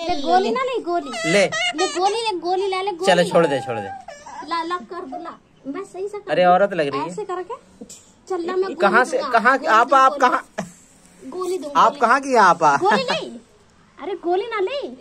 ले गोली ना ले गोली ले ले गोली ले गोली ला ले गोली चलो छोड़ दे छोड़ दे ला ला कर ला मैं सही से अरे औरत लग रही है ऐसे करके चल मैं कहां से कहां आप आप कहां गोली दूंगा आप कहां की आप गोली नहीं अरे गोली ना ले